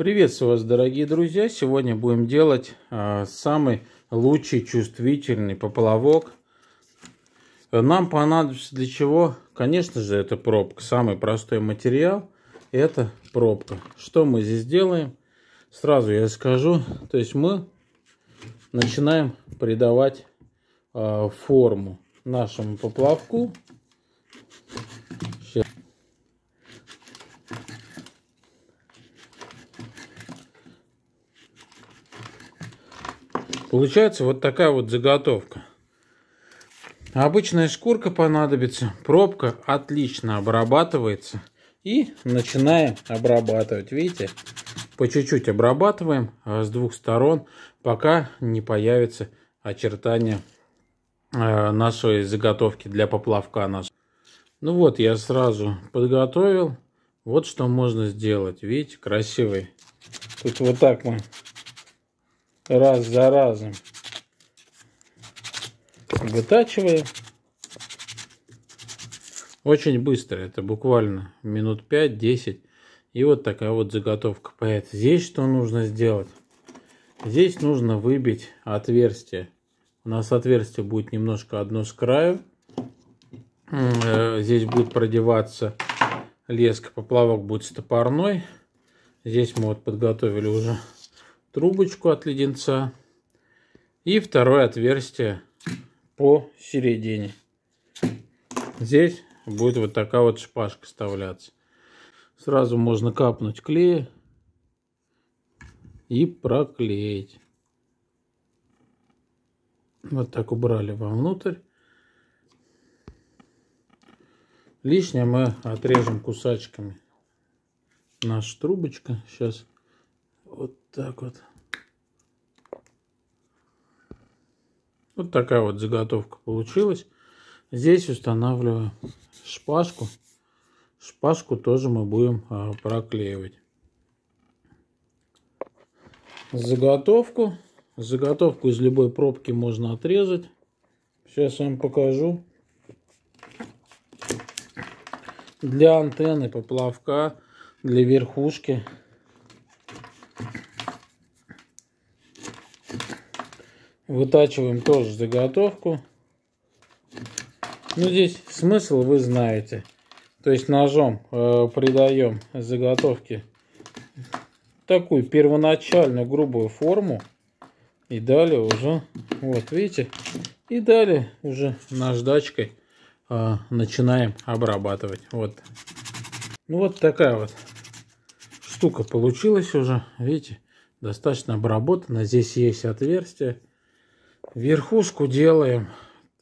Приветствую вас, дорогие друзья! Сегодня будем делать э, самый лучший чувствительный поплавок. Нам понадобится для чего? Конечно же, это пробка. Самый простой материал – это пробка. Что мы здесь делаем? Сразу я скажу. То есть мы начинаем придавать э, форму нашему поплавку – Получается вот такая вот заготовка. Обычная шкурка понадобится, пробка отлично обрабатывается. И начинаем обрабатывать. Видите, по чуть-чуть обрабатываем а с двух сторон, пока не появится очертания э, нашей заготовки для поплавка нашего. Ну вот, я сразу подготовил. Вот что можно сделать. Видите, красивый. Тут вот так мы раз за разом вытачивая. Очень быстро, это буквально минут 5-10. И вот такая вот заготовка. Поэтому здесь что нужно сделать? Здесь нужно выбить отверстие. У нас отверстие будет немножко одно с краю. Э, здесь будет продеваться леска поплавок будет стопорной. Здесь мы вот подготовили уже трубочку от леденца и второе отверстие по середине. Здесь будет вот такая вот шпажка вставляться. Сразу можно капнуть клея и проклеить. Вот так убрали вовнутрь. Лишнее мы отрежем кусачками. Наша трубочка сейчас вот так вот. Вот такая вот заготовка получилась. Здесь устанавливаю шпажку. Шпажку тоже мы будем а, проклеивать. Заготовку. Заготовку из любой пробки можно отрезать. Сейчас вам покажу. Для антенны поплавка, для верхушки Вытачиваем тоже заготовку. Ну, здесь смысл вы знаете. То есть ножом э, придаем заготовке такую первоначальную грубую форму. И далее уже, вот видите, и далее уже наждачкой э, начинаем обрабатывать. Вот. Ну, вот такая вот штука получилась уже. Видите, достаточно обработана. Здесь есть отверстие. Верхушку делаем,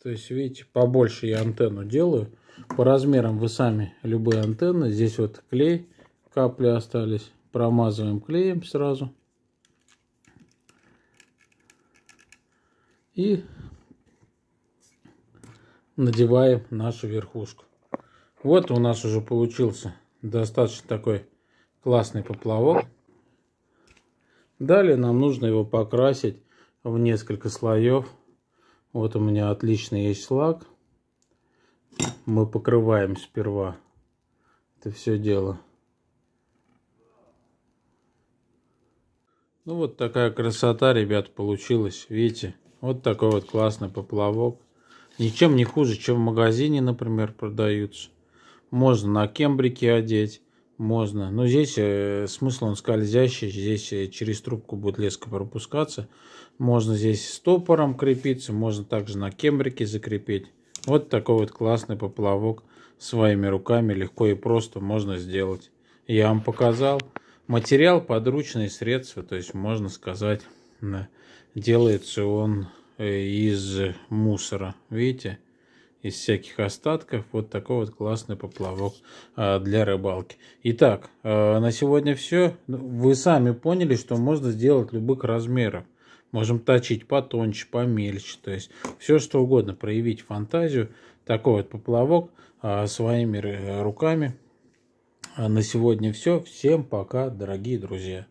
то есть, видите, побольше я антенну делаю. По размерам вы сами любые антенны. Здесь вот клей, капли остались. Промазываем клеем сразу. И надеваем нашу верхушку. Вот у нас уже получился достаточно такой классный поплавок. Далее нам нужно его покрасить в несколько слоев. Вот у меня отличный есть шлак. Мы покрываем сперва это все дело. Ну вот такая красота, ребят, получилась. Видите, вот такой вот классный поплавок. Ничем не хуже, чем в магазине, например, продаются. Можно на кембрике одеть можно. Но здесь э, смысл он скользящий, здесь э, через трубку будет леска пропускаться. Можно здесь стопором крепиться, можно также на кембрике закрепить. Вот такой вот классный поплавок своими руками легко и просто можно сделать. Я вам показал. Материал подручные средства, то есть можно сказать, делается он э, из мусора. Видите? из всяких остатков вот такой вот классный поплавок а, для рыбалки. Итак, а, на сегодня все. Ну, вы сами поняли, что можно сделать любых размеров. Можем точить потоньше, помельче, то есть все что угодно, проявить фантазию. Такой вот поплавок а, своими руками. На сегодня все. Всем пока, дорогие друзья.